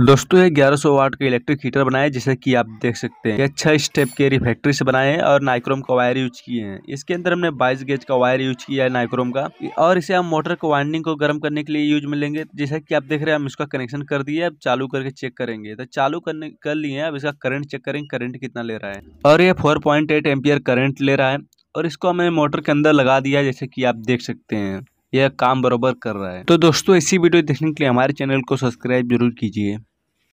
दोस्तों ये 1100 वाट का इलेक्ट्रिक हीटर बनाए जैसे कि आप देख सकते हैं ये छह स्टेप के रिफैक्ट्री से बनाए हैं और नाइक्रोम का वायर यूज किए हैं इसके अंदर हमने 22 गेज का वायर यूज किया है नाइक्रोम का और इसे हम मोटर को वाइंडिंग को गर्म करने के लिए यूज में लेंगे कि आप देख रहे हैं हम इसका कनेक्शन कर दिए अब चालू करके चेक करेंगे तो चालू करने कर लिए अब इसका करंट चेक करेंगे करंट कितना ले रहा है और ये फोर पॉइंट करंट ले रहा है और इसको हमने मोटर के अंदर लगा दिया जैसे कि आप देख सकते हैं यह काम बरोबर कर रहा है तो दोस्तों ऐसी वीडियो देखने के लिए हमारे चैनल को सब्सक्राइब जरूर कीजिए